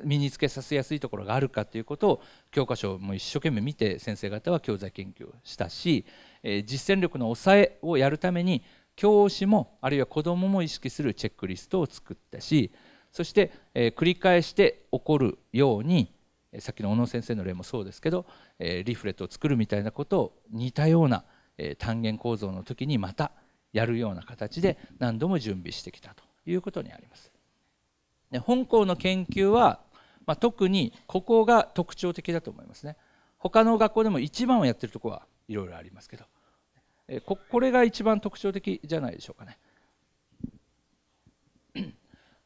身につけさせやすいところがあるかということを教科書も一生懸命見て先生方は教材研究をしたし、えー、実践力の抑えをやるために教師もあるいは子どもも意識するチェックリストを作ったしそして、えー、繰り返して起こるようにさっきの小野先生の例もそうですけど、リーフレットを作るみたいなことを似たような、単元構造の時にまたやるような形で何度も準備してきたということにあります。で本校の研究は、まあ、特にここが特徴的だと思いますね。他の学校でも一番をやってるとこはいろいろありますけど、えここれが一番特徴的じゃないでしょうかね。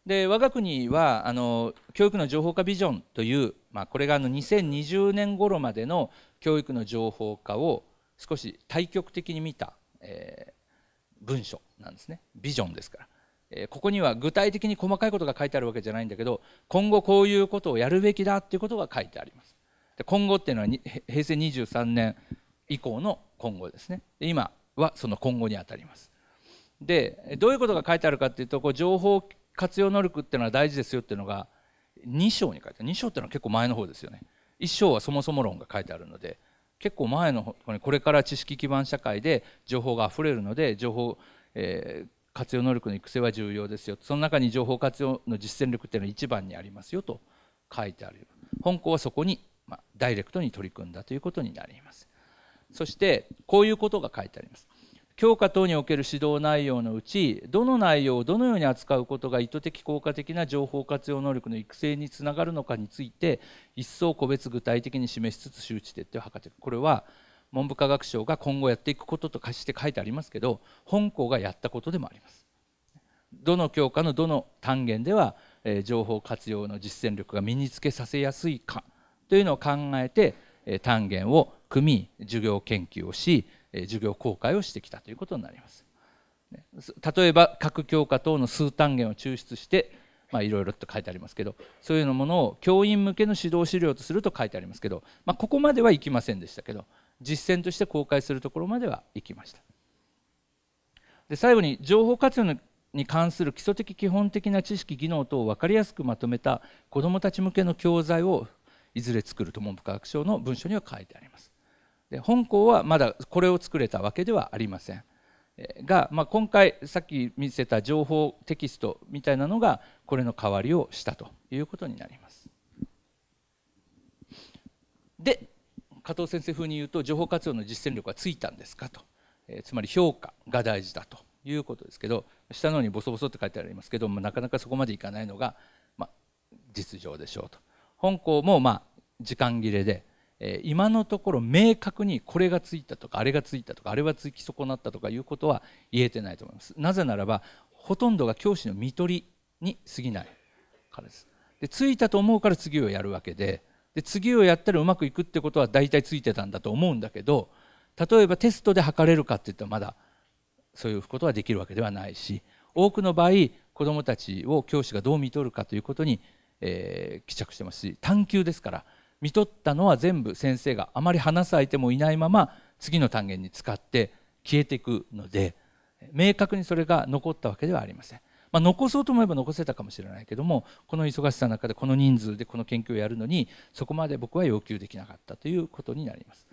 で我が国はあの教育の情報化ビジョンというまあ、これがあの2020年頃までの教育の情報化を少し対極的に見た、えー、文書なんですねビジョンですから、えー、ここには具体的に細かいことが書いてあるわけじゃないんだけど今後こういうことをやるべきだっていうことが書いてありますで今後っていうのは平成23年以降の今後ですねで今はその今後にあたりますでどういうことが書いてあるかっていうとこう情報活用能力っていうのは大事ですよっていうのが2章に書いて2章っていうのは結構前の方ですよね1章はそもそも論が書いてあるので結構前の方にこれから知識基盤社会で情報があふれるので情報、えー、活用能力の育成は重要ですよその中に情報活用の実践力っていうのは一番にありますよと書いてある本校はそこに、まあ、ダイレクトに取り組んだということになりますそしてこういうことが書いてあります教科等における指導内容のうちどの内容をどのように扱うことが意図的効果的な情報活用能力の育成につながるのかについて一層個別具体的に示しつつ周知徹底を図っていくこれは文部科学省が今後やっていくことと貸して書いてありますけど本校がやったことでもあります。どの教科のどの単元ではえ情報活用の実践力が身につけさせやすいかというのを考えてえ単元を組み授業研究をし授業公開をしてきたということになります。例えば各教科等の数単元を抽出していろいろと書いてありますけどそういうものを教員向けの指導資料とすると書いてありますけど、まあ、ここまではいきませんでしたけど実践として公開するところまではいきました。で最後に情報活用に関する基礎的基本的な知識技能等を分かりやすくまとめた子どもたち向けの教材をいずれ作ると文部科学省の文書には書いてあります。で本校はまだこれを作れたわけではありませんが、まあ、今回さっき見せた情報テキストみたいなのがこれの代わりをしたということになりますで加藤先生風に言うと情報活用の実践力はついたんですかと、えつまり評価が大事だということですけど下の方にボソボソって書いてありますけどもなかなかそこまでいかないのが、まあ、実情でしょうと本校もまあ時間切れでえ今のところ明確にこれがついたとかあれがついたとかあれはつき損なったとかいうことは言えてないと思いますなぜならばほとんどが教師の見取りに過ぎないからですでついたと思うから次をやるわけでで次をやったらうまくいくってことは大体ついてたんだと思うんだけど例えばテストで測れるかっていったらまだそういうことはできるわけではないし多くの場合子どもたちを教師がどう見とるかということに、えー、帰着してますし探究ですから見取ったのは全部先生があまり話す相手もいないまま次の単元に使って消えていくので明確にそれが残ったわけではありません。まあ、残そうと思えば残せたかもしれないけどもこの忙しさの中でこの人数でこの研究をやるのにそこまで僕は要求できなかったということになります。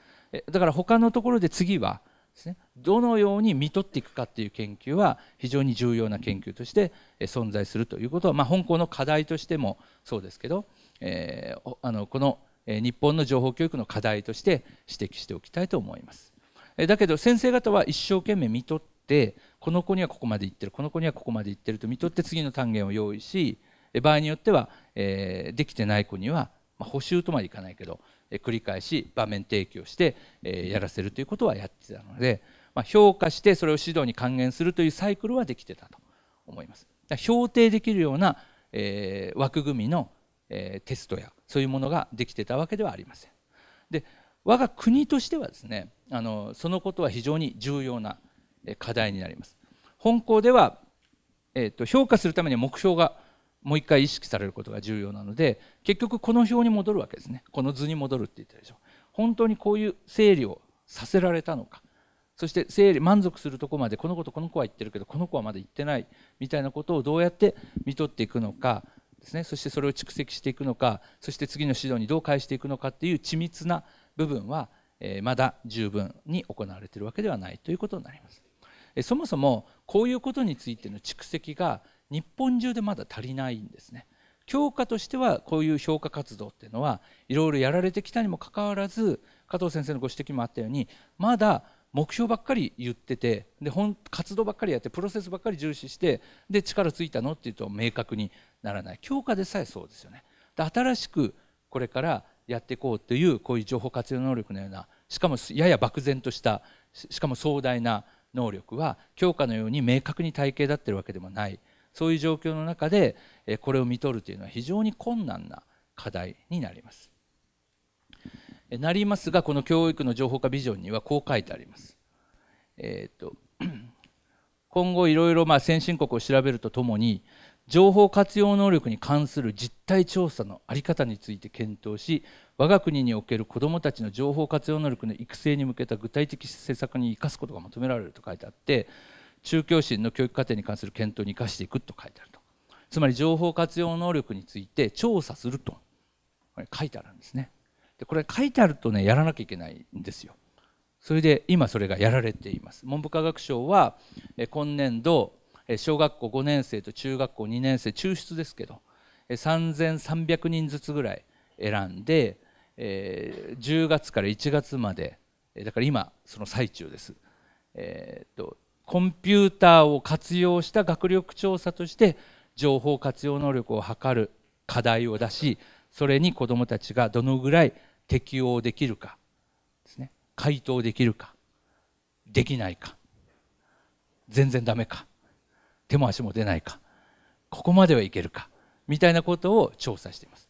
だから他のところで次はですねどのように見取っていくかっていう研究は非常に重要な研究として存在するということは、まあ、本校の課題としてもそうですけど、えー、あのこの「日本の情報教育の課題として指摘しておきたいと思います。だけど先生方は一生懸命見とってこの子にはここまで行ってるこの子にはここまで行ってると見とって次の単元を用意し場合によっては、えできてない子には、ま補習とまでいかないけど、え繰り返し場面提供して、えやらせるということはやってたので、ま評価してそれを指導に還元するというサイクルはできてたと思います。評定できるような、え枠組みの、えテストやそういうものができてたわけではありません。で我が国としてはですねあのそのことは非常に重要な課題になります。本校では、えーと、評価するために目標がもう一回意識されることが重要なので結局この表に戻るわけですねこの図に戻るって言ったでしょ本当にこういう整理をさせられたのかそして整理満足するとこまでこの子とこの子は言ってるけどこの子はまだ言ってないみたいなことをどうやって見取っていくのかですねそしてそれを蓄積していくのかそして次の指導にどう返していくのかっていう緻密な部分はえまだ十分に行われているわけではないということになりますえそもそもこういうことについての蓄積が日本中でまだ足りないんですね教科としてはこういう評価活動っていうのはいろいろやられてきたにもかかわらず加藤先生のご指摘もあったようにまだ目標ばっかり言っててで本活動ばっかりやってプロセスばっかり重視してで力ついたのっていうと明確にならない教科でさえそうですよねで新しくこれからやっていこうというこういう情報活用能力のようなしかもやや漠然としたしかも壮大な能力は教科のように明確に体系立ってるわけでもないそういう状況の中でこれを見取るというのは非常に困難な課題になります。なりますがこの教育の情報化ビジョンにはこう書いてあります。えー、っ と今後いろいろまあ先進国を調べるとともに情報活用能力に関する実態調査の在り方について検討し我が国における子どもたちの情報活用能力の育成に向けた具体的政策に生かすことが求められると書いてあって中教審の教育課程に関する検討に生かしていくと書いてあるとつまり情報活用能力について調査すると書いてあるんですねでこれ書いてあるとねやらなきゃいけないんですよそれで今それがやられています文部科学省は今年度小学校5年生と中学校2年生抽出ですけど3300人ずつぐらい選んで、10月から1月までだから今その最中です、コンピューターを活用した学力調査として情報活用能力を測る課題を出しそれに子どもたちがどのぐらい適応できるかですね回答できるかできないか全然ダメか手も足も出ないかここまではいけるかみたいなことを調査しています、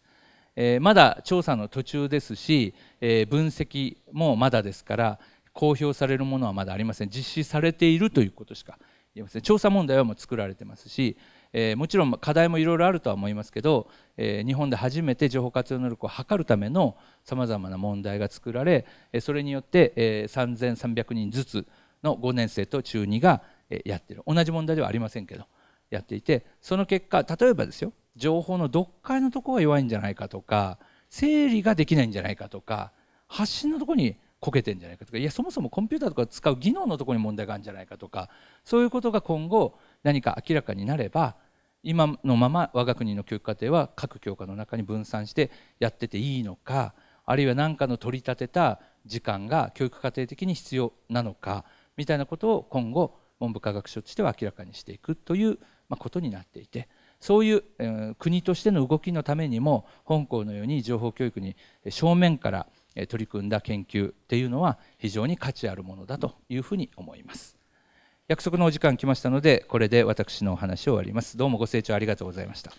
えー、まだ調査の途中ですし、えー、分析もまだですから公表されるものはまだありません実施されているということしか言えません調査問題はもう作られてますし、えー、もちろん課題もいろいろあるとは思いますけど、え日本で初めて情報活用能力を図るためのさまざまな問題が作られそれによって、え3300人ずつの5年生と中2がやってる同じ問題ではありませんけどやっていてその結果例えばですよ情報の読解のとこが弱いんじゃないかとか整理ができないんじゃないかとか発信のとこにこけてんじゃないかとかいやそもそもコンピューターとか使う技能のとこに問題があるんじゃないかとかそういうことが今後何か明らかになれば今のまま我が国の教育課程は各教科の中に分散してやってていいのかあるいは何かの取り立てた時間が教育課程的に必要なのかみたいなことを今後文部科学省としては明らかにしていくということになっていてそういう国としての動きのためにも本校のように情報教育に正面から取り組んだ研究っていうのは非常に価値あるものだというふうに思います。約束のお時間来ましたのでこれで私のお話を終わります。どうもご清聴ありがとうございました。